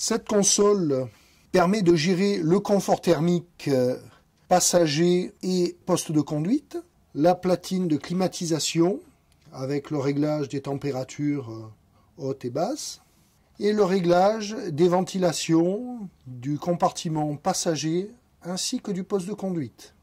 Cette console permet de gérer le confort thermique euh, passager et poste de conduite, la platine de climatisation avec le réglage des températures euh, hautes et basses, et le réglage des ventilations du compartiment passager ainsi que du poste de conduite.